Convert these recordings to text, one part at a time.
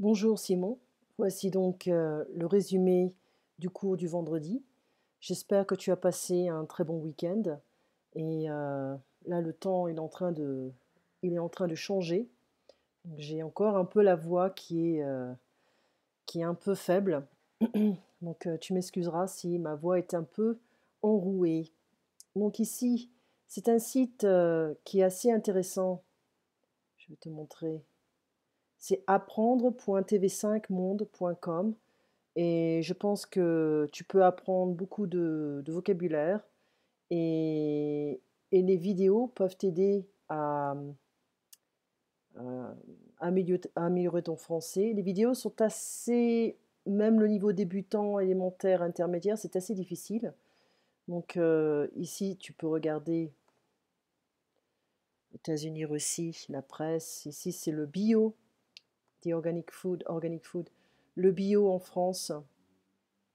Bonjour Simon, voici donc euh, le résumé du cours du vendredi. J'espère que tu as passé un très bon week-end. Et euh, là, le temps est en train de, il est en train de changer. J'ai encore un peu la voix qui est, euh, qui est un peu faible. Donc tu m'excuseras si ma voix est un peu enrouée. Donc ici, c'est un site qui est assez intéressant. Je vais te montrer c'est apprendre.tv5monde.com. Et je pense que tu peux apprendre beaucoup de, vocabulaire et, les vidéos peuvent t'aider à, euh, améliorer, ton français. Les vidéos sont assez, même le niveau débutant, élémentaire, intermédiaire, c'est assez difficile. Donc euh, ici, tu peux regarder États-Unis, Russie, la presse. Ici, c'est le bio, the organic food, organic food, le bio en France.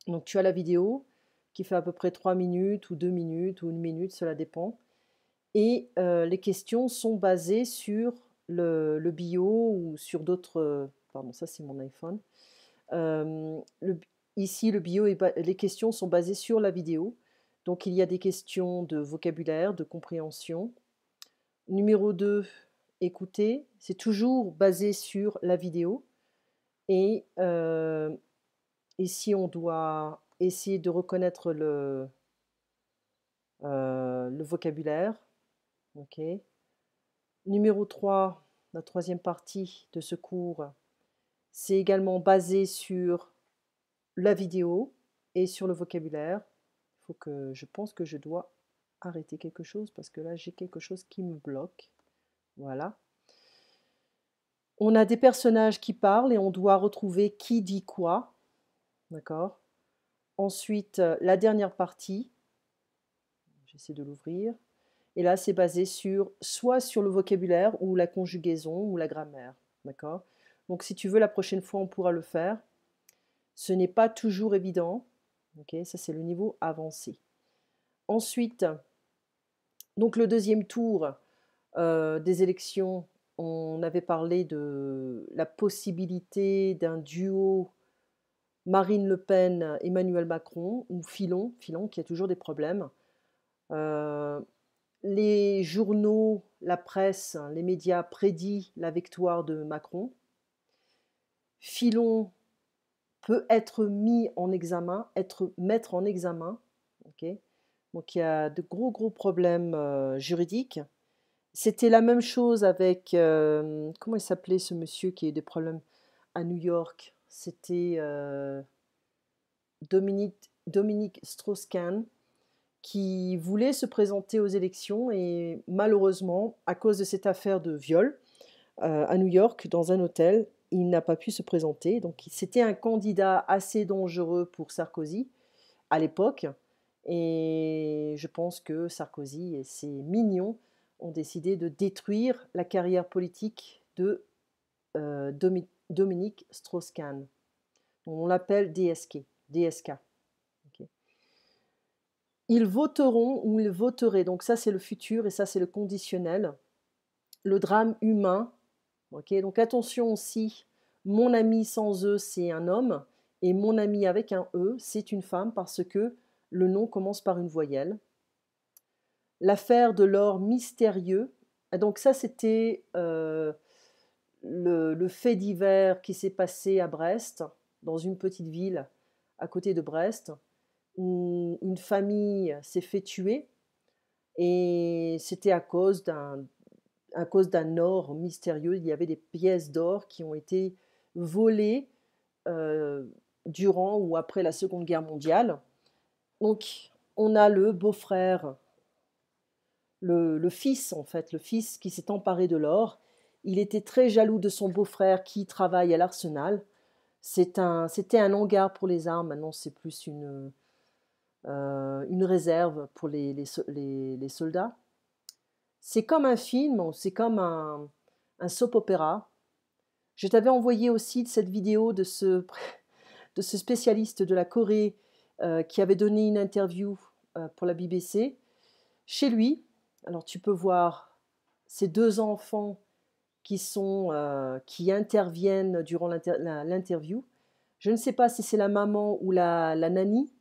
Donc tu as la vidéo qui fait à peu près 3 minutes ou 2 minutes ou 1 minute, cela dépend. Et euh, les questions sont basées sur le, bio ou sur d'autres... pardon, ça c'est mon iPhone. Euh, ici, le bio, et les questions sont basées sur la vidéo. Donc il y a des questions de vocabulaire, de compréhension. Numéro 2, Écoutez, c'est toujours basé sur la vidéo. Et, ici, euh, si on doit essayer de reconnaître le, euh, le vocabulaire, ok. Numéro 3, la troisième partie de ce cours, c'est également basé sur la vidéo et sur le vocabulaire. Il faut que je pense que je dois arrêter quelque chose parce que là j'ai quelque chose qui me bloque. Voilà. On a des personnages qui parlent et on doit retrouver qui dit quoi. D'accord Ensuite, euh, la dernière partie. J'essaie de l'ouvrir. Et là, c'est basé sur soit sur le vocabulaire ou la conjugaison ou la grammaire. D'accord Donc, si tu veux, la prochaine fois, on pourra le faire. Ce n'est pas toujours évident. Ok, ça, c'est le niveau avancé. Ensuite, donc le deuxième tour, euh, des élections, on avait parlé de la possibilité d'un duo Marine Le Pen, Emmanuel Macron ou Filon, Filon qui a toujours des problèmes. Euh, les journaux, la presse, les médias prédit la victoire de Macron. Filon peut être mis en examen, être mettre en examen. Donc il y a de gros gros problèmes euh, juridiques. C'était la même chose avec, euh, comment il s'appelait ce monsieur qui a eu des problèmes à New York C'était euh, Dominique, Strauss-Kahn qui voulait se présenter aux élections et malheureusement, à cause de cette affaire de viol euh, à New York, dans un hôtel, il n'a pas pu se présenter. Donc c'était un candidat assez dangereux pour Sarkozy à l'époque. Et je pense que Sarkozy et ses mignons ont décidé de détruire la carrière politique de euh, Dominique Strauss-Kahn. On l'appelle DSK. DSK. Ils voteront ou ils voteraient, donc ça c'est le futur et ça c'est le conditionnel, le drame humain. Donc attention aussi, mon ami sans E c'est un homme et mon ami avec un E c'est une femme parce que le nom commence par une voyelle l'affaire de l'or mystérieux. Ah, donc ça, c'était euh, le, fait divers qui s'est passé à Brest, dans une petite ville à côté de Brest, où une famille s'est fait tuer. Et c'était à cause d'un à cause d'un or mystérieux, il y avait des pièces d'or qui ont été volées euh, durant ou après la Seconde Guerre mondiale. Donc, on a le beau-frère le, fils, en fait, le fils qui s'est emparé de l'or. Il était très jaloux de son beau-frère qui travaille à l'arsenal. c'était un hangar pour les armes. Maintenant, c'est plus une, euh, réserve pour les, soldats. C'est comme un film, c'est comme un, un soap-opéra. Je t'avais envoyé aussi cette vidéo de ce, de ce spécialiste de la Corée euh, qui avait donné une interview euh, pour la BBC chez lui alors tu peux voir ces deux enfants qui, euh, qui interviennent durant l'interview. Je ne sais pas si c'est la maman ou la, la nanny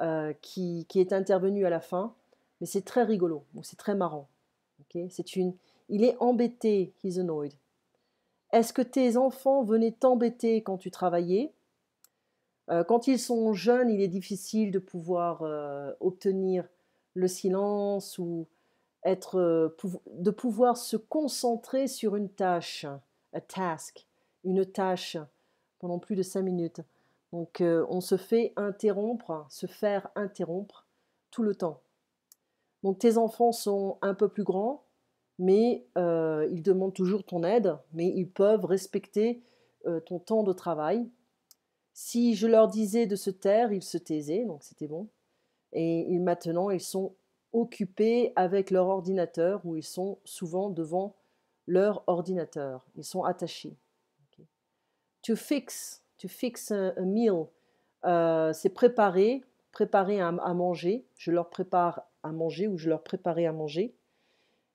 euh, qui, est intervenue à la fin, mais c'est très rigolo, c'est très marrant. c'est une, il est embêté, he's annoyed. Est-ce que tes enfants venaient t'embêter quand tu travaillais euh, Quand ils sont jeunes, il est difficile de pouvoir obtenir le silence ou être, euh, de pouvoir se concentrer sur une tâche, a task, une tâche, pendant plus de cinq minutes. Donc euh, on se fait interrompre, se faire interrompre tout le temps. Donc tes enfants sont un peu plus grands, mais euh, ils demandent toujours ton aide, mais ils peuvent respecter ton temps de travail. Si je leur disais de se taire, ils se taisaient, donc c'était bon. Et maintenant, ils sont occupés avec leur ordinateur ou ils sont souvent devant leur ordinateur. Ils sont attachés. To fix, to fix a, meal, euh, c'est préparer, préparer à, manger. Je leur prépare à manger ou je leur préparais à manger.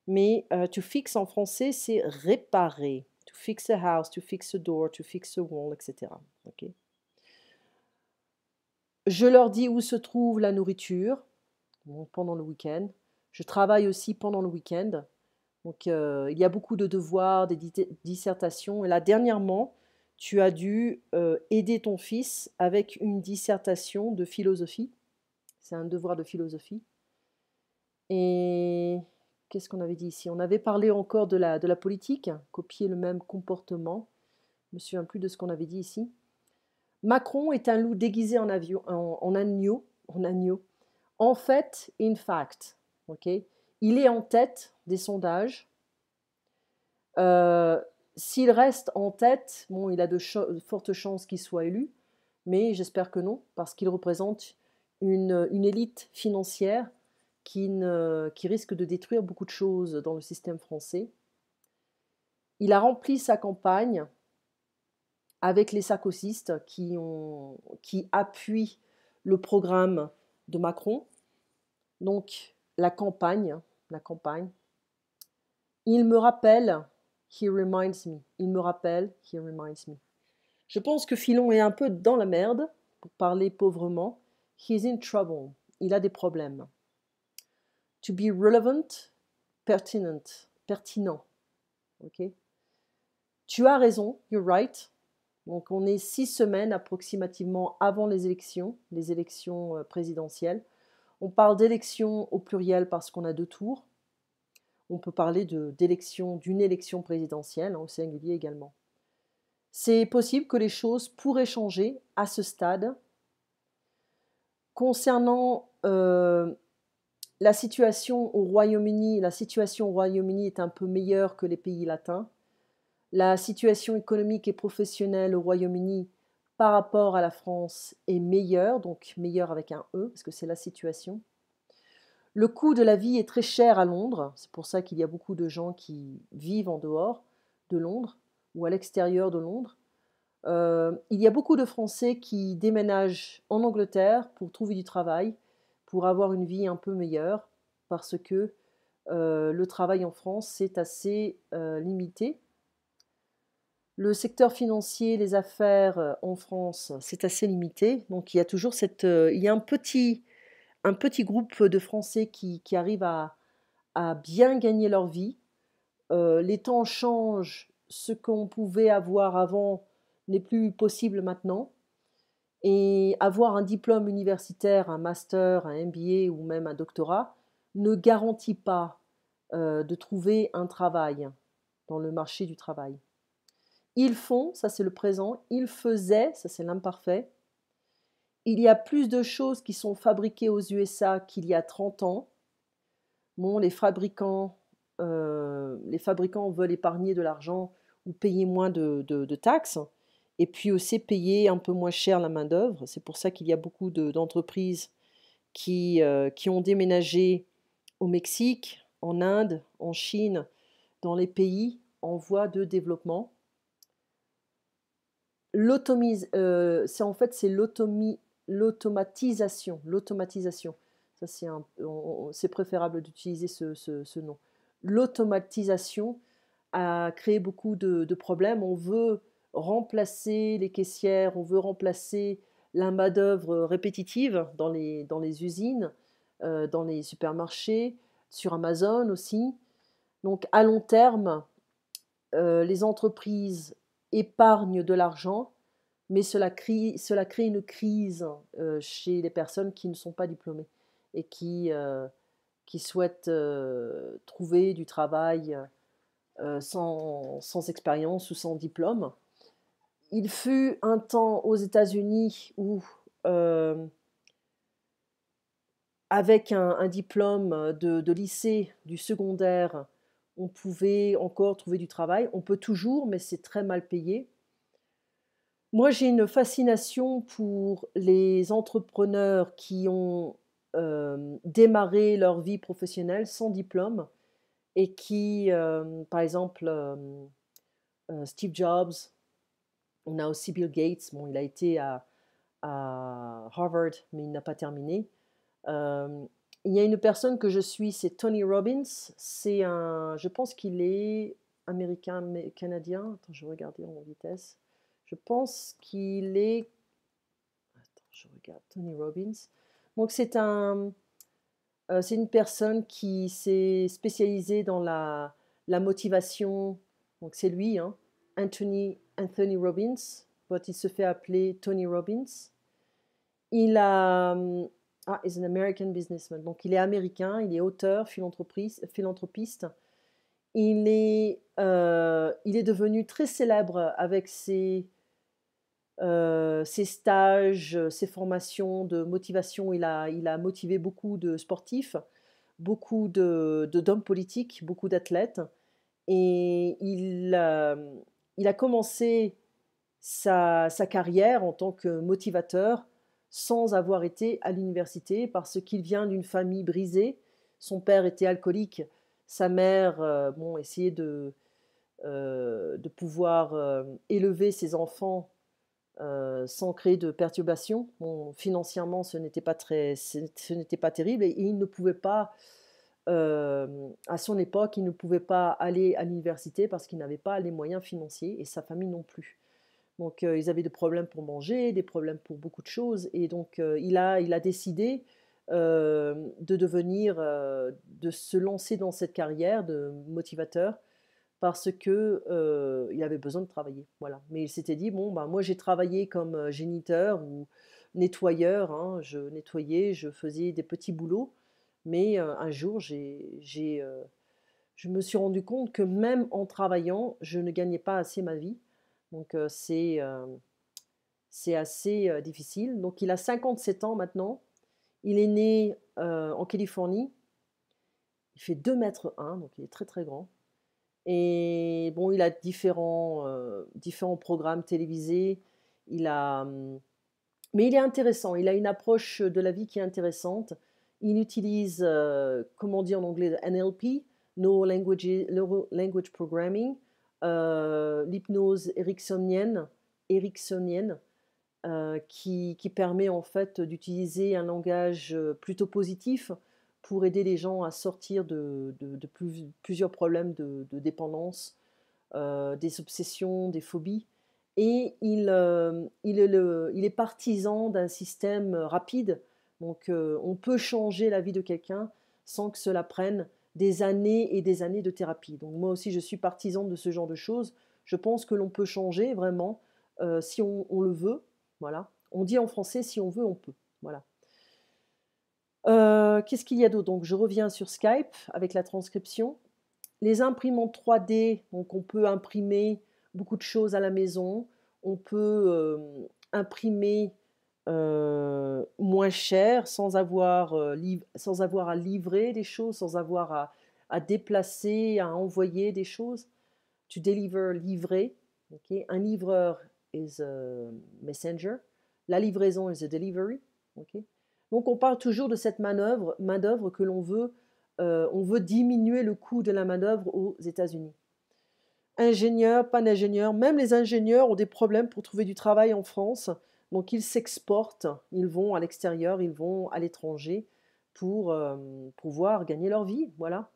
Mais euh, to fix en français, c'est réparer. To fix a house, to fix a door, to fix a wall, etc. Je leur dis où se trouve la nourriture pendant le week-end. Je travaille aussi pendant le week-end. Donc, euh, il y a beaucoup de devoirs, des dissertations. Et là, dernièrement, tu as dû euh, aider ton fils avec une dissertation de philosophie. C'est un devoir de philosophie. Et qu'est-ce qu'on avait dit ici On avait parlé encore de la, de la politique, copier le même comportement. Je me souviens plus de ce qu'on avait dit ici. Macron est un loup déguisé en agneau, en agneau en fait, in fact, il est en tête des sondages. Euh, s'il reste en tête, bon, il a de fortes chances qu'il soit élu, mais j'espère que non, parce qu'il représente une, élite financière qui, qui risque de détruire beaucoup de choses dans le système français. Il a rempli sa campagne avec les sarcosistes qui, qui appuient le programme de Macron donc la campagne, la campagne. Il me rappelle, he reminds me. Il me rappelle, he reminds me. Je pense que Filon est un peu dans la merde, pour parler pauvrement. He's in trouble. Il a des problèmes. To be relevant, pertinent, pertinent. Ok. Tu as raison, you're right. Donc on est six semaines approximativement avant les élections, les élections euh, présidentielles. On parle d'élection au pluriel parce qu'on a deux tours. On peut parler d'élection, d'une élection présidentielle, hein, au singulier également. C'est possible que les choses pourraient changer à ce stade. Concernant euh, la situation au Royaume-Uni, la situation au Royaume-Uni est un peu meilleure que les pays latins. La situation économique et professionnelle au Royaume-Uni par rapport à la France est meilleur, donc meilleur avec un E, parce que c'est la situation. Le coût de la vie est très cher à Londres, c'est pour ça qu'il y a beaucoup de gens qui vivent en dehors de Londres ou à l'extérieur de Londres. Euh, il y a beaucoup de Français qui déménagent en Angleterre pour trouver du travail, pour avoir une vie un peu meilleure, parce que euh, le travail en France, est assez euh, limité. Le secteur financier, les affaires euh, en France, c'est assez limité. Donc il y a toujours euh, un petit, groupe de Français qui, qui arrivent à, bien gagner leur vie. Euh, les temps changent, ce qu'on pouvait avoir avant n'est plus possible maintenant. Et avoir un diplôme universitaire, un master, un MBA ou même un doctorat ne garantit pas de trouver un travail dans le marché du travail. Ils font, ça c'est le présent. Ils faisaient, ça c'est l'imparfait. Il y a plus de choses qui sont fabriquées aux USA qu'il y a 30 ans. Bon, les fabricants, euh, les fabricants veulent épargner de l'argent ou payer moins de, taxes. Et puis aussi payer un peu moins cher la main-d'œuvre. C'est pour ça qu'il y a beaucoup d'entreprises qui, euh, qui ont déménagé au Mexique, en Inde, en Chine, dans les pays en voie de développement l'automise, euh, c'est en fait c'est l'automatisation, l'automatisation. Ça c'est c'est préférable d'utiliser ce, nom. L'automatisation a créé beaucoup de, problèmes. On veut remplacer les caissières, on veut remplacer la main d'œuvre répétitive dans les dans les usines, euh, dans les supermarchés, sur Amazon aussi. Donc à long terme, euh, les entreprises épargne de l'argent, mais cela crée, cela une crise euh, chez les personnes qui ne sont pas diplômées et qui, euh, souhaitent euh, trouver du travail sans, expérience ou sans diplôme. Il fut un temps aux États-Unis où, avec un, diplôme de, de lycée, du secondaire, on pouvait encore trouver du travail. On peut toujours, mais c'est très mal payé. Moi, j'ai une fascination pour les entrepreneurs qui ont euh, démarré leur vie professionnelle sans diplôme et qui, euh, par exemple, euh, Steve Jobs, on a aussi Bill Gates, bon, il a été à, à Harvard, mais il n'a pas terminé. Il y a une personne que je suis, c'est Tony Robbins. C'est un, je pense qu'il est américain, mais canadien. Attends, je vais en vitesse. Je pense qu'il est. Attends, je regarde Tony Robbins. Donc c'est un, euh, c'est une personne qui s'est spécialisée dans la, motivation. Donc c'est lui, hein, Anthony Anthony Robbins. il se fait appeler Tony Robbins. Il a hum, ah, est is an American businessman. Donc il est américain, il est auteur, philanthropiste. Il est, euh, il est devenu très célèbre avec ses, euh, ses stages, ses formations de motivation. Il a, il a motivé beaucoup de sportifs, beaucoup d'hommes de, d'hommes politiques, beaucoup d'athlètes. Et il, euh, il a commencé sa, sa carrière en tant que motivateur sans avoir été à l'université parce qu'il vient d'une famille brisée. Son père était alcoolique, sa mère euh, bon, essayait de, euh, de pouvoir euh, élever ses enfants sans créer de perturbations. financièrement, ce n'était pas, très, ce n'était pas terrible et il ne pouvait pas, à son époque, il ne pouvait pas aller à l'université parce qu'il n'avait pas les moyens financiers et sa famille non plus. Donc euh, ils avaient des problèmes pour manger, des problèmes pour beaucoup de choses. Et donc euh, il, a, décidé euh, de devenir, de se lancer dans cette carrière de motivateur parce que avait besoin de travailler, voilà. Mais il s'était dit bon ben moi j'ai travaillé comme géniteur ou nettoyeur, hein. je nettoyais, je faisais des petits boulots, mais un jour j'ai, je me suis rendu compte que même en travaillant, je ne gagnais pas assez ma vie donc euh, euh, c'est assez euh, difficile. Donc il a 57 ans maintenant. Il est né en Californie. Il fait 2 mètres 1, donc il est très très grand. Et bon, il a différents, programmes télévisés. Il a, hum, mais il est intéressant. Il a une approche de la vie qui est intéressante. Il utilise, comment dire en anglais, NLP, No Language Programming, euh, l'hypnose ericksonienne, euh, qui, permet en fait d'utiliser un langage euh, plutôt positif pour aider les gens à sortir de, plusieurs problèmes de, dépendance, des obsessions, des phobies. Et il, il, est, il est, partisan d'un système rapide. Donc on peut changer la vie de quelqu'un sans que cela prenne des années et des années de thérapie. Donc moi aussi, je suis partisane de ce genre de choses. Je pense que l'on peut changer vraiment euh, si on, le veut. Voilà. On dit en français, si on veut, on peut. Voilà. Euh, qu'est-ce qu'il y a d'autre Donc je reviens sur Skype avec la transcription. Les imprimantes 3D, donc on peut imprimer beaucoup de choses à la maison. On peut euh, imprimer euh, moins cher, sans avoir, euh, sans avoir à livrer des choses, sans avoir à, à, déplacer, à envoyer des choses. To deliver, livrer. Un livreur is a messenger. La livraison is a delivery. Donc on parle toujours de cette manœuvre, main que l'on veut, euh, on veut diminuer le coût de la manœuvre aux États-Unis. Ingénieurs, pas d'ingénieurs, même les ingénieurs ont des problèmes pour trouver du travail en France. Donc ils s'exportent, ils vont à l'extérieur, ils vont à l'étranger pour euh, pouvoir gagner leur vie. Voilà.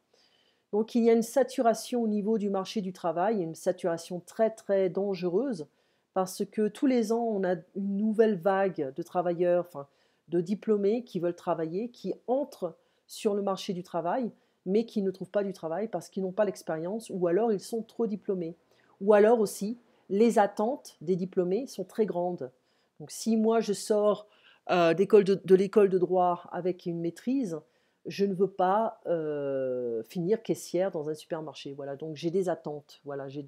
Donc il y a une saturation au niveau du marché du travail, une saturation très très dangereuse parce que tous les ans on a une nouvelle vague de travailleurs, enfin de diplômés qui veulent travailler, qui entrent sur le marché du travail mais qui ne trouvent pas du travail parce qu'ils n'ont pas l'expérience ou alors ils sont trop diplômés. Ou alors aussi, les attentes des diplômés sont très grandes. Donc si moi je sors euh, de, l'école de droit avec une maîtrise, je ne veux pas euh, finir caissière dans un supermarché. Voilà, donc j'ai des attentes, voilà, j'ai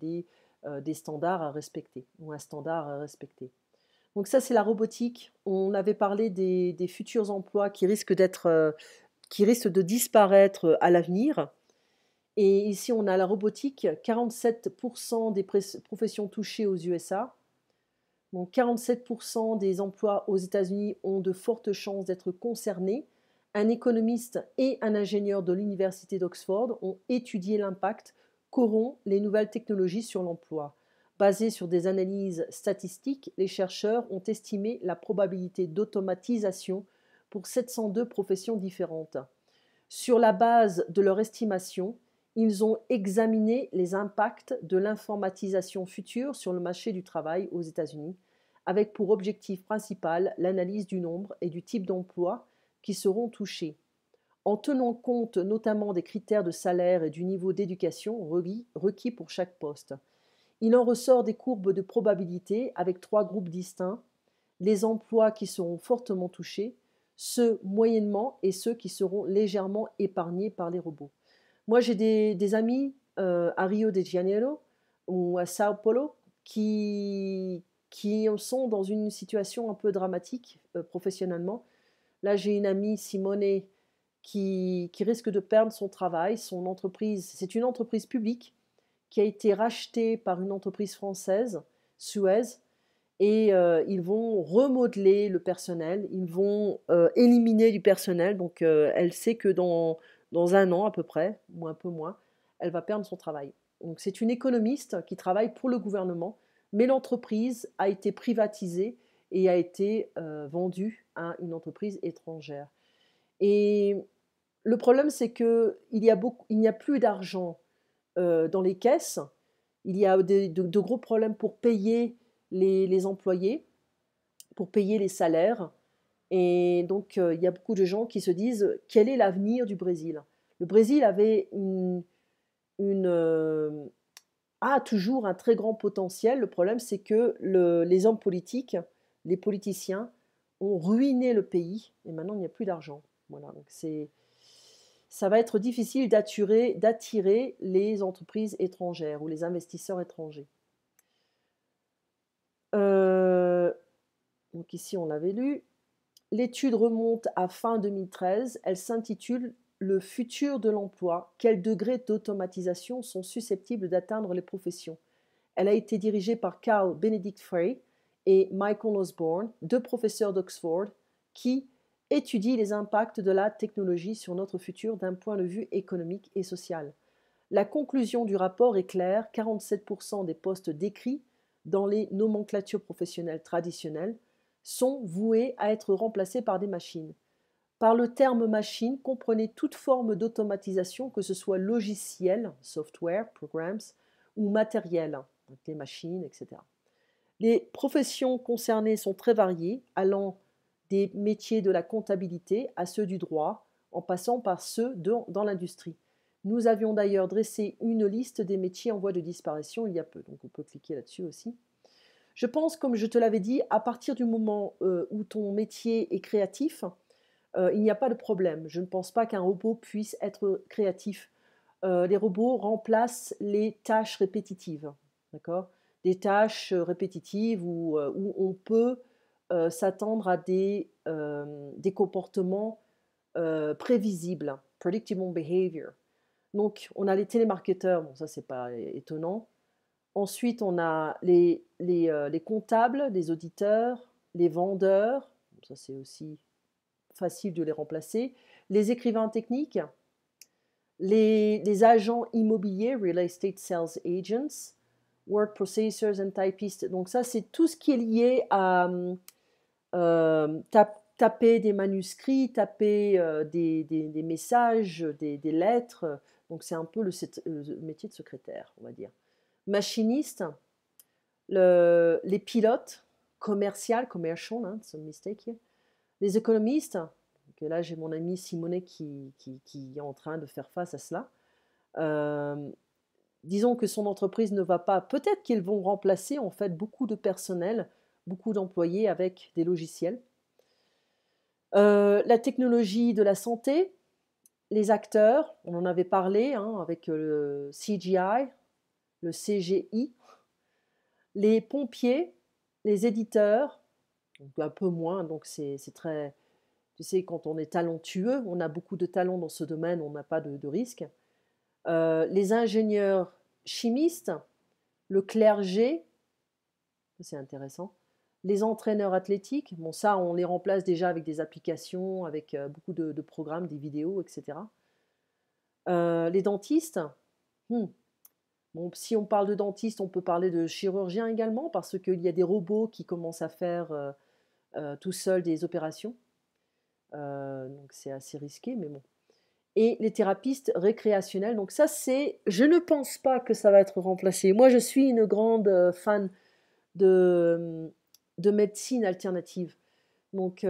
euh, des, standards à respecter, ou un standard à respecter. Donc ça, c'est la robotique. On avait parlé des, futurs emplois qui risquent, qui risquent de disparaître à l'avenir. Et ici, on a la robotique. 47% des professions touchées aux USA 47% des emplois aux États-Unis ont de fortes chances d'être concernés. Un économiste et un ingénieur de l'Université d'Oxford ont étudié l'impact qu'auront les nouvelles technologies sur l'emploi. Basés sur des analyses statistiques, les chercheurs ont estimé la probabilité d'automatisation pour 702 professions différentes. Sur la base de leur estimation, ils ont examiné les impacts de l'informatisation future sur le marché du travail aux États-Unis, avec pour objectif principal l'analyse du nombre et du type d'emplois qui seront touchés, en tenant compte notamment des critères de salaire et du niveau d'éducation requis pour chaque poste. Il en ressort des courbes de probabilité avec trois groupes distincts, les emplois qui seront fortement touchés, ceux moyennement et ceux qui seront légèrement épargnés par les robots. Moi, j'ai des, amis euh, à Rio de Janeiro ou à Sao Paulo qui, qui sont dans une situation un peu dramatique euh, professionnellement. Là, j'ai une amie, Simone, qui, qui, risque de perdre son travail, son entreprise. C'est une entreprise publique qui a été rachetée par une entreprise française, Suez, et euh, ils vont remodeler le personnel, ils vont éliminer du personnel. Donc, elle sait que dans dans un an à peu près, ou un peu moins, elle va perdre son travail. Donc c'est une économiste qui travaille pour le gouvernement, mais l'entreprise a été privatisée et a été euh, vendue à une entreprise étrangère. Et le problème, c'est qu'il n'y a, beaucoup, il a plus d'argent euh, dans les caisses, il y a de, gros problèmes pour payer les employés, pour payer les salaires, et donc, euh, il y a beaucoup de gens qui se disent quel est l'avenir du Brésil Le Brésil avait une, euh, a toujours un très grand potentiel. Le problème, c'est que les hommes politiques, les politiciens, ont ruiné le pays et maintenant il n'y a plus d'argent. Voilà, donc c'est ça va être difficile d'attirer les entreprises étrangères ou les investisseurs étrangers. Euh, donc ici on l'avait lu. L'étude remonte à fin 2013. Elle s'intitule Le futur de l'emploi. Quels degrés d'automatisation sont susceptibles d'atteindre les professions Elle a été dirigée par Carl Benedict Frey et Michael Osborne, deux professeurs d'Oxford, qui étudient les impacts de la technologie sur notre futur d'un point de vue économique et social. La conclusion du rapport est claire 47% des postes décrits dans les nomenclatures professionnelles traditionnelles sont voués à être remplacés par des machines. Par le terme machine, comprenez toute forme d'automatisation, que ce soit logiciel, software, programs, ou matériel, les machines, etc. Les professions concernées sont très variées, allant des métiers de la comptabilité à ceux du droit, en passant par ceux dans l'industrie. Nous avions d'ailleurs dressé une liste des métiers en voie de disparition il y a peu, donc on peut cliquer là-dessus aussi. Je pense, comme je te l'avais dit, à partir du moment euh, où ton métier est créatif, euh, il n'y a pas de problème. Je ne pense pas qu'un robot puisse être créatif. Euh, les robots remplacent les tâches répétitives, d'accord Des tâches répétitives où, où on peut s'attendre à des, des comportements prévisibles, predictable behavior. Donc, on a les télémarketeurs, bon, ça c'est pas étonnant, Ensuite, on a les, euh, les, comptables, les auditeurs, les vendeurs, ça c'est aussi facile de les remplacer, les écrivains techniques, les, agents immobiliers, real estate sales agents, word processors and typists. Donc ça, c'est tout ce qui est lié à euh, euh, taper des manuscrits, taper des, messages, des, lettres. Donc c'est un peu le métier de secrétaire, on va dire machinistes, les pilotes, commerciaux, commercial, hein, c'est un mistake, les économistes, que là j'ai mon ami Simonet qui, est en train de faire face à cela. Euh, disons que son entreprise ne va pas, peut-être qu'ils vont remplacer en fait beaucoup de personnel, beaucoup d'employés avec des logiciels. Euh, la technologie de la santé, les acteurs, on en avait parlé hein, avec euh, le CGI, le CGI, les pompiers, les éditeurs, un peu moins, donc c'est très... Tu sais, quand on est talentueux, on a beaucoup de talent dans ce domaine, on n'a pas de, risque. Euh, les ingénieurs chimistes, le clergé, c'est intéressant, les entraîneurs athlétiques, bon ça on les remplace déjà avec des applications, avec euh, beaucoup de, programmes, des vidéos, etc. Euh, les dentistes, hmm, si on parle de dentiste, on peut parler de chirurgien également, parce qu'il y a des robots qui commencent à faire euh, euh, tout seuls des opérations. Euh, donc c'est assez risqué, mais bon. Et les thérapistes récréationnels. Donc ça, c'est... Je ne pense pas que ça va être remplacé. Moi, je suis une grande fan de, hum, de médecine alternative. Donc,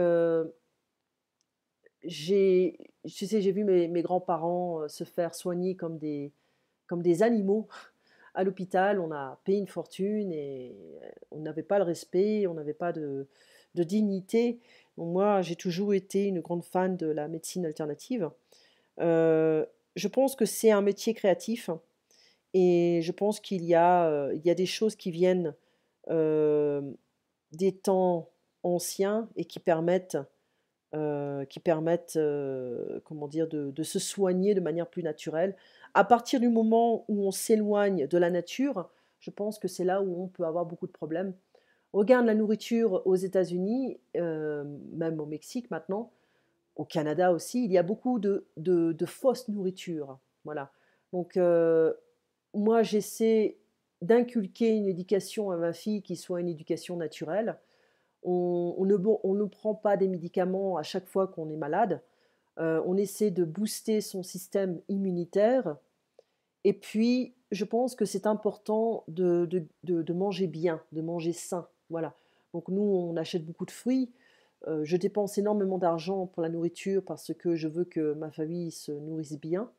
j'ai, j'ai vu mes, grands-parents se faire soigner comme des, comme des animaux à l'hôpital, on a payé une fortune et euh, on n'avait pas le respect, on n'avait pas de, dignité. moi, j'ai toujours été une grande fan de la médecine alternative. Euh, je pense que c'est un métier créatif et je pense qu'il y, euh, y, a des choses qui viennent des temps anciens et qui permettent, qui permettent comment dire, de, se soigner de manière plus naturelle. À partir du moment où on s'éloigne de la nature, je pense que c'est là où on peut avoir beaucoup de problèmes. Regarde la nourriture aux États-Unis, euh, même au Mexique maintenant, au Canada aussi, il y a beaucoup de, fausses nourritures. Voilà. Donc, euh, moi, j'essaie d'inculquer une éducation à ma fille qui soit une éducation naturelle. on ne prend pas des médicaments à chaque fois qu'on est malade. Euh, on essaie de booster son système immunitaire. Et puis, je pense que c'est important de, manger bien, de manger sain. Voilà. Donc nous, on achète beaucoup de fruits. Euh, je dépense énormément d'argent pour la nourriture parce que je veux que ma famille se nourrisse bien.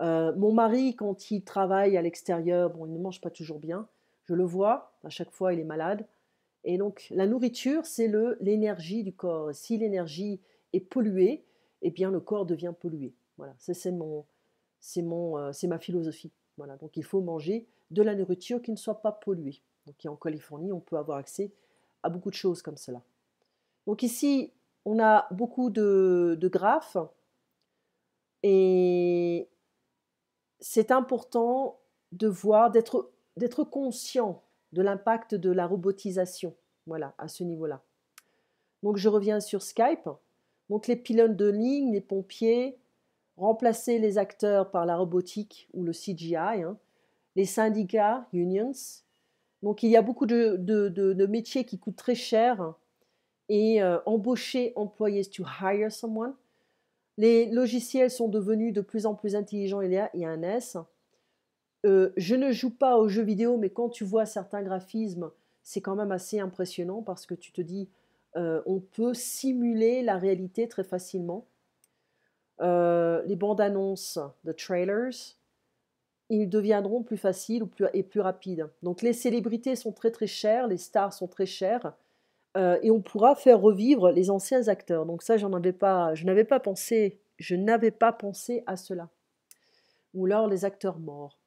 Euh, mon mari, quand il travaille à l'extérieur, bon, il ne mange pas toujours bien. Je le vois, à chaque fois, il est malade. Et donc, la nourriture, c'est l'énergie du corps. si l'énergie est polluée, bien le corps devient pollué. Voilà, c'est mon, c'est mon, euh, c'est ma philosophie. Voilà, donc il faut manger de la nourriture qui ne soit pas polluée. Donc en Californie, on peut avoir accès à beaucoup de choses comme cela. Donc ici, on a beaucoup de, de graphes et c'est important de voir, d'être, d'être conscient de l'impact de la robotisation, voilà, à ce niveau-là. Donc je reviens sur Skype. Donc les pylônes de ligne, les pompiers, remplacer les acteurs par la robotique ou le CGI, hein. les syndicats, unions. Donc il y a beaucoup de, métiers qui coûtent très cher et euh, embaucher, employer, to hire someone. Les logiciels sont devenus de plus en plus intelligents, il y a, un S. Euh, je ne joue pas aux jeux vidéo, mais quand tu vois certains graphismes, c'est quand même assez impressionnant parce que tu te dis, euh, on peut simuler la réalité très facilement. Euh, les bandes annonces les trailers, ils deviendront plus faciles et plus rapides. Donc les célébrités sont très très chères, les stars sont très chères, euh, et on pourra faire revivre les anciens acteurs. Donc ça, j'en avais pas, je n'avais pas pensé, je n'avais pas pensé à cela. Ou alors les acteurs morts.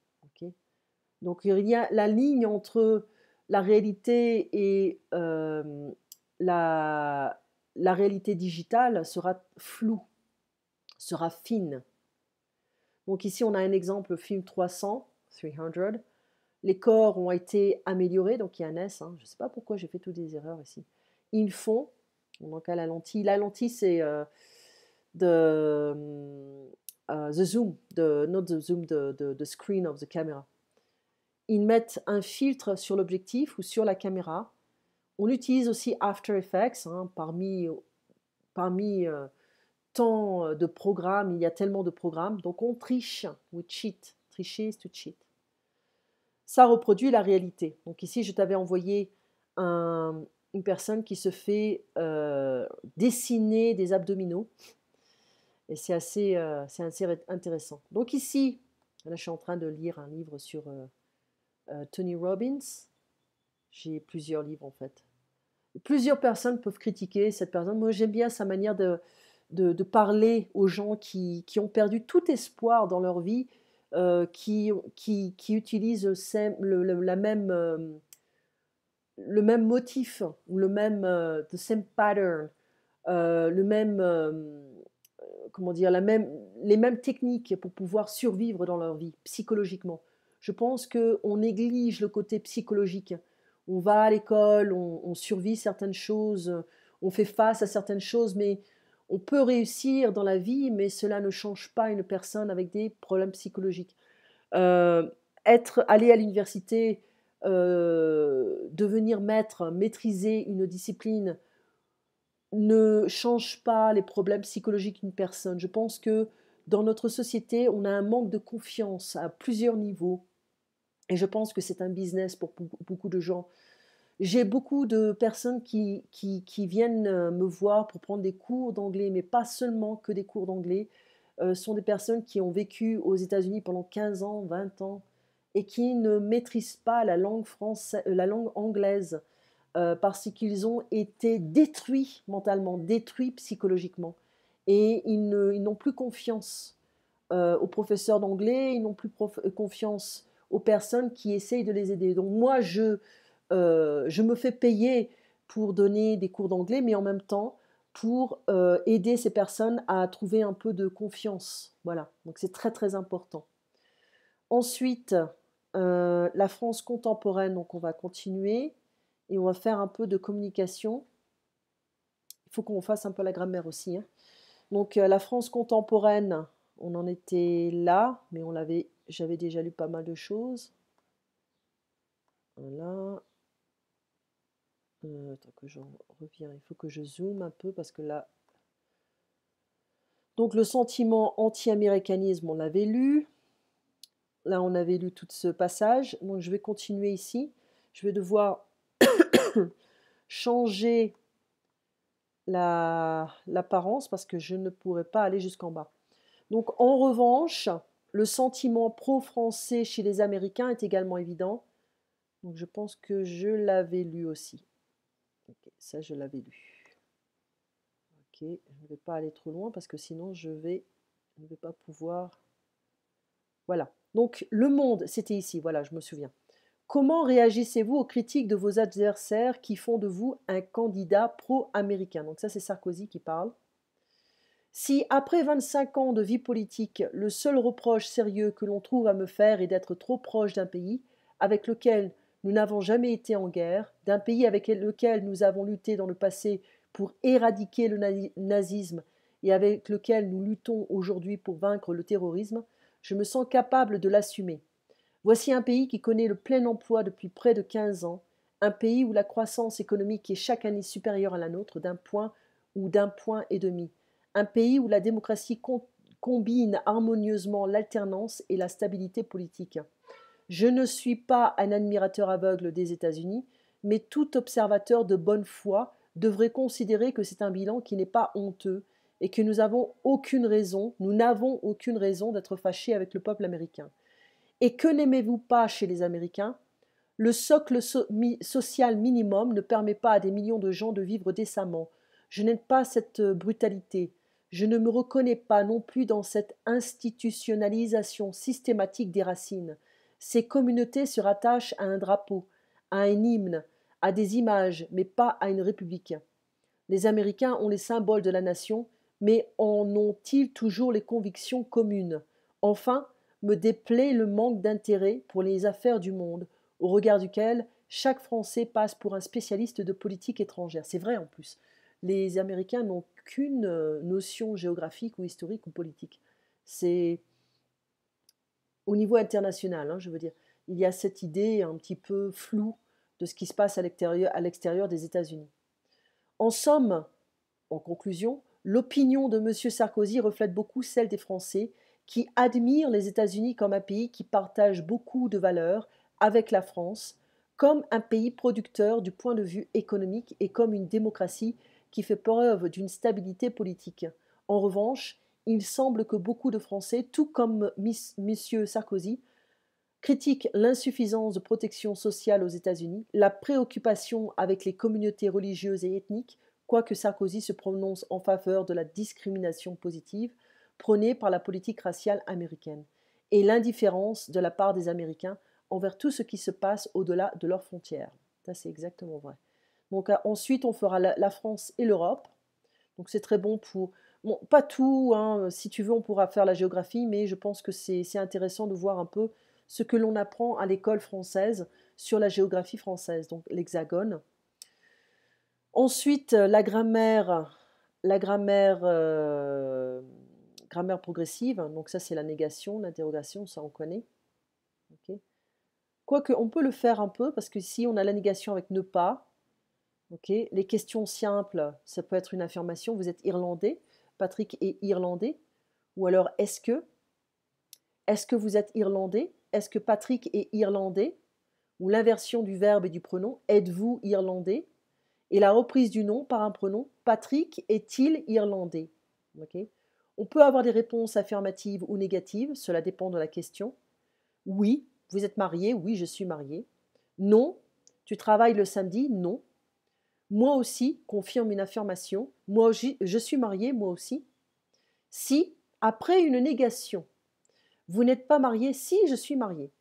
Donc il y a la ligne entre la réalité et, la, réalité digitale sera floue, sera fine. Donc ici, on a un exemple, film 300, 300. Les corps ont été améliorés, donc il y a un S, hein. je ne sais pas pourquoi j'ai fait toutes les erreurs ici. Ils font, donc à la lentille, la lentille c'est euh, euh the, zoom, the, not the zoom, de the screen of the camera. Ils mettent un filtre sur l'objectif ou sur la caméra on utilise aussi After Effects. Hein. parmi parmi euh, tant de programmes, il y a tellement de programmes. Donc on triche ou cheat. Tricher, c'est cheat. Ça reproduit la réalité. Donc ici, je t'avais envoyé une personne qui se fait euh, dessiner des abdominaux. Et c'est assez, euh, c'est assez, intéressant. Donc ici, je suis en train de lire un livre sur Tony Robbins. J'ai plusieurs livres en fait plusieurs personnes peuvent critiquer cette personne. Moi, j'aime bien sa manière de, de, parler aux gens qui, ont perdu tout espoir dans leur vie, euh, qui, qui, utilisent le, la même, euh, le même motif, le même euh, same pattern, le même, comment dire, la même, les mêmes techniques pour pouvoir survivre dans leur vie psychologiquement. Je pense qu'on néglige le côté psychologique on va à l'école, on, survit certaines choses, on fait face à certaines choses, mais on peut réussir dans la vie, mais cela ne change pas une personne avec des problèmes psychologiques. Euh, être, allé à l'université, euh, devenir maître, maîtriser une discipline, ne change pas les problèmes psychologiques d'une personne. Je pense que dans notre société, on a un manque de confiance à plusieurs niveaux. Et je pense que c'est un business pour beaucoup de gens. J'ai beaucoup de personnes qui, qui, viennent euh, me voir pour prendre des cours d'anglais, mais pas seulement que des cours d'anglais. Euh, ce sont des personnes qui ont vécu aux États-Unis pendant 15 ans, 20 ans, et qui ne maîtrisent pas la langue, française, euh, la langue anglaise parce qu'ils ont été détruits mentalement, détruits psychologiquement. Et ils, n'ont plus confiance aux professeurs d'anglais, ils n'ont plus confiance aux personnes qui essayent de les aider. Donc moi, je, euh, je me fais payer pour donner des cours d'anglais, mais en même temps pour euh, aider ces personnes à trouver un peu de confiance. Voilà, donc c'est très très important. Ensuite, euh, la France contemporaine, donc on va continuer et on va faire un peu de communication. Il faut qu'on fasse un peu la grammaire aussi. Hein. Donc la France contemporaine, on en était là, mais on l'avait j'avais déjà lu pas mal de choses. Voilà. Euh, que j'en reviens. Il faut que je zoome un peu parce que là. Donc le sentiment anti-américanisme, on l'avait lu. Là, on avait lu tout ce passage. Donc je vais continuer ici. Je vais devoir changer l'apparence parce que je ne pourrais pas aller jusqu'en bas. Donc en revanche, le sentiment pro-français chez les Américains est également évident. Donc je pense que je l'avais lu aussi. ça, je l'avais lu. Ok, je ne vais pas aller trop loin parce que sinon je vais, je ne vais pas pouvoir. Voilà. Donc le monde, c'était ici. Voilà, je me souviens. Comment réagissez-vous aux critiques de vos adversaires qui font de vous un candidat pro-américain Donc ça, c'est Sarkozy qui parle. Si, après 25 ans de vie politique, le seul reproche sérieux que l'on trouve à me faire est d'être trop proche d'un pays avec lequel nous n'avons jamais été en guerre, d'un pays avec lequel nous avons lutté dans le passé pour éradiquer le nazisme et avec lequel nous luttons aujourd'hui pour vaincre le terrorisme, je me sens capable de l'assumer. Voici un pays qui connaît le plein emploi depuis près de 15 ans, un pays où la croissance économique est chaque année supérieure à la nôtre d'un point ou d'un point et demi, un pays où la démocratie combine harmonieusement l'alternance et la stabilité politique. Je ne suis pas un admirateur aveugle des États-Unis, mais tout observateur de bonne foi devrait considérer que c'est un bilan qui n'est pas honteux et que nous avons aucune raison, nous n'avons aucune raison d'être fâchés avec le peuple américain. Et que n'aimez-vous pas chez les Américains Le socle social minimum ne permet pas à des millions de gens de vivre décemment. Je n'aime pas cette euh, brutalité. Je ne me reconnais pas non plus dans cette institutionnalisation systématique des racines. Ces communautés se rattachent à un drapeau, à un hymne, à des images, mais pas à une république. Les Américains ont les symboles de la nation, mais en ont-ils toujours les convictions communes Enfin, me déplaît le manque d'intérêt pour les affaires du monde, au regard duquel chaque Français passe pour un spécialiste de politique étrangère. C'est vrai en plus les Américains n'ont qu'une euh, notion géographique ou historique ou politique. C'est au niveau international, hein, je veux dire. Il y a cette idée un petit peu floue de ce qui se passe à l'extérieur des États-Unis. En somme, en conclusion, l'opinion de M. Sarkozy reflète beaucoup celle des Français qui admirent les États-Unis comme un pays qui partage beaucoup de valeurs avec la France, comme un pays producteur du point de vue économique et comme une démocratie qui fait preuve d'une stabilité politique. En revanche, il semble que beaucoup de Français, tout comme M. Sarkozy, critiquent l'insuffisance de protection sociale aux États-Unis, la préoccupation avec les communautés religieuses et ethniques, quoique Sarkozy se prononce en faveur de la discrimination positive prônée par la politique raciale américaine, et l'indifférence de la part des Américains envers tout ce qui se passe au-delà de leurs frontières. Ça, c'est exactement vrai. Donc ah, ensuite, on fera la, France et l'Europe. Donc c'est très bon pour... pas tout, hein. si tu veux, on pourra faire la géographie, mais je pense que c'est intéressant de voir un peu ce que l'on apprend à l'école française sur la géographie française, donc l'hexagone. Ensuite, euh, la grammaire, la grammaire, euh, grammaire progressive, hein, donc ça c'est la négation, l'interrogation, ça on connaît. Quoique on peut le faire un peu, parce que si on a la négation avec ne pas, les questions simples, ça peut être une affirmation, vous êtes irlandais, Patrick est irlandais, ou alors est-ce que, est-ce que vous êtes irlandais, est-ce que Patrick est irlandais, ou l'inversion du verbe et du pronom, êtes-vous irlandais, et la reprise du nom par un pronom, Patrick est-il irlandais On peut avoir des réponses affirmatives ou négatives, cela dépend de la question. Oui, vous êtes marié, oui, je suis marié. Non, tu travailles le samedi, non, moi aussi confirme une affirmation, moi je suis marié, moi aussi. Si, après une négation, vous n'êtes pas marié, si je suis marié.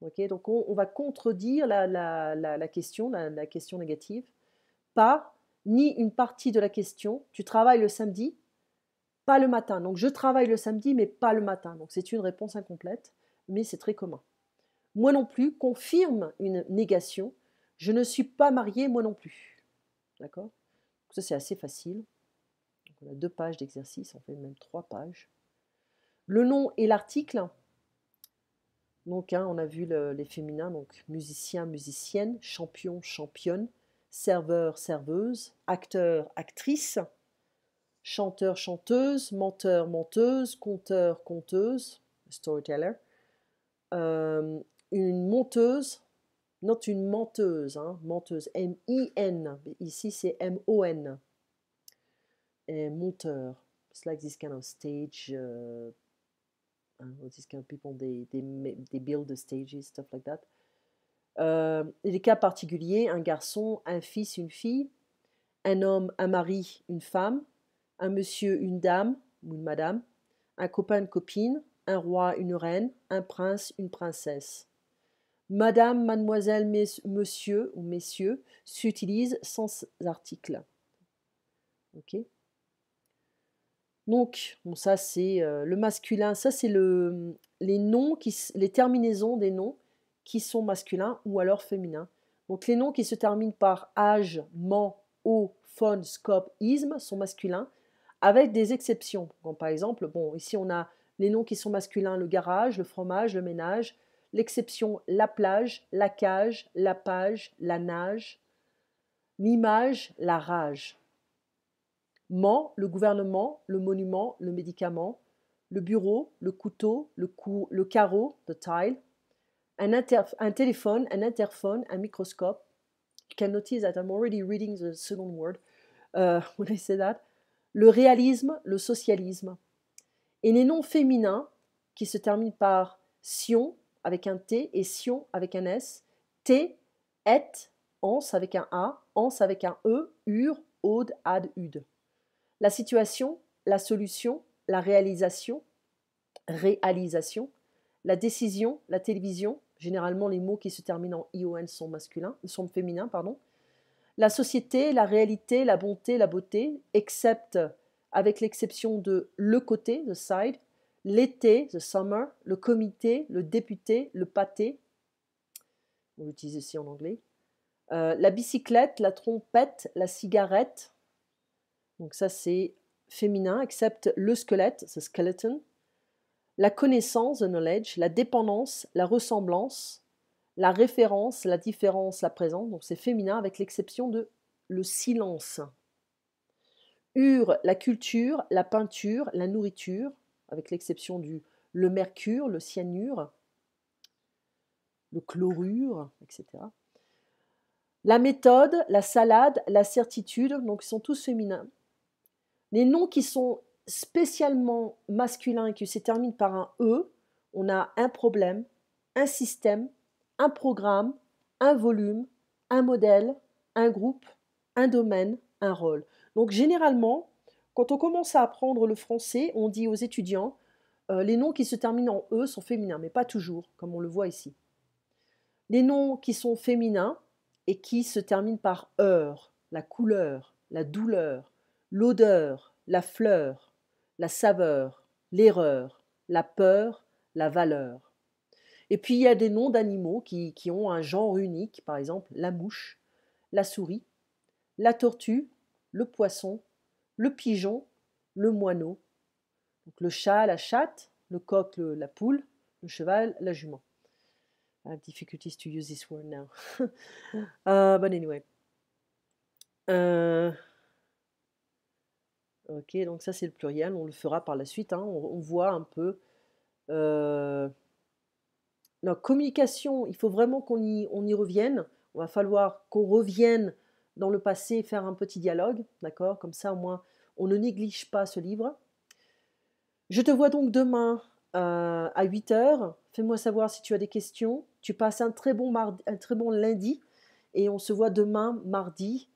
Ok, donc on, va contredire la, la question, la, question négative, pas ni une partie de la question, tu travailles le samedi, pas le matin. Donc je travaille le samedi, mais pas le matin. Donc c'est une réponse incomplète, mais c'est très commun. Moi non plus confirme une négation, je ne suis pas marié moi non plus. D'accord Ça, c'est assez facile. on a deux pages d'exercice, on fait même trois pages. Le nom et l'article. Donc, hein, on a vu les féminins, donc musicien, musicienne, champion, championne, serveur, serveuse, acteur, actrice, chanteur, chanteuse, menteur, menteuse, conteur, conteuse, storyteller, euh, une monteuse, Not une menteuse, hein, menteuse, M-I-N, ici c'est M-O-N, monteur. It's like this kind of stage, uh, this kind people, they, build the stages, stuff like that. Euh, les cas particuliers, un garçon, un fils, une fille, un homme, un mari, une femme, un monsieur, une dame ou une madame, un copain, une copine, un roi, une reine, un prince, une princesse. Madame, mademoiselle, monsieur ou messieurs s'utilisent sans article. Ok Donc, bon, ça c'est euh, le masculin, ça c'est le, les noms, qui, les terminaisons des noms qui sont masculins ou alors féminins. Donc, les noms qui se terminent par âge, ment, o, phone, scope, isme sont masculins avec des exceptions. par exemple, bon, ici on a les noms qui sont masculins, le garage, le fromage, le ménage, l'exception la plage, la cage, la page, la nage, l'image, la rage. Ment, le gouvernement, le monument, le médicament, le bureau, le couteau, le, le carreau, the tile, un, téléphone, un interphone, un microscope. You can notice that I'm already reading the second word euh, when I say that. Le réalisme, le socialisme. Et les noms féminins qui se terminent par sion, avec un T et Sion avec un S. T, et, ans », avec un A, ans », avec un E, ur, aude, ad, ud ». La situation, la solution, la réalisation, réalisation, la décision, la télévision, généralement les mots qui se terminent en ion sont masculins, sont féminins, pardon. La société, la réalité, la bonté, la beauté, except avec l'exception de le côté, the side, l'été, the summer, le comité, le député, le pâté, on l'utilise ici en anglais, euh, la bicyclette, la trompette, la cigarette, donc ça c'est féminin, except le squelette, the skeleton, la connaissance, the knowledge, la dépendance, la ressemblance, la référence, la différence, la présence, donc c'est féminin avec l'exception de le silence. Ur, la culture, la peinture, la nourriture, avec l'exception du le mercure, le cyanure, le chlorure, etc. La méthode, la salade, la certitude, donc ils sont tous féminins. Les noms qui sont spécialement masculins et qui se terminent par un E, on a un problème, un système, un programme, un volume, un modèle, un groupe, un domaine, un rôle. Donc généralement, quand on commence à apprendre le français, on dit aux étudiants, euh, les noms qui se terminent en E sont féminins, mais pas toujours, comme on le voit ici. Les noms qui sont féminins et qui se terminent par heure, la couleur, la douleur, l'odeur, la fleur, la saveur, l'erreur, la peur, la valeur. Et puis il y a des noms d'animaux qui, qui, ont un genre unique, par exemple la mouche, la souris, la tortue, le poisson, le pigeon, le moineau, donc le chat, la chatte, le coq, la poule, le cheval, la jument. I have ah, difficulties to use this word now. Euh, but anyway. Euh, ok, donc ça c'est le pluriel, on le fera par la suite. Hein. On, voit un peu. Euh, communication, il faut vraiment qu'on y, on y revienne. On va falloir qu'on revienne dans le passé, faire un petit dialogue, d'accord Comme ça, au moins, on ne néglige pas ce livre. Je te vois donc demain euh, à 8h. Fais-moi savoir si tu as des questions. Tu passes un très bon, mardi, très bon lundi et on se voit demain, mardi.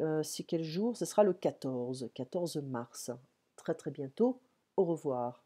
Euh, c'est quel jour Ce sera le 14, 14 mars. Très très bientôt. Au revoir.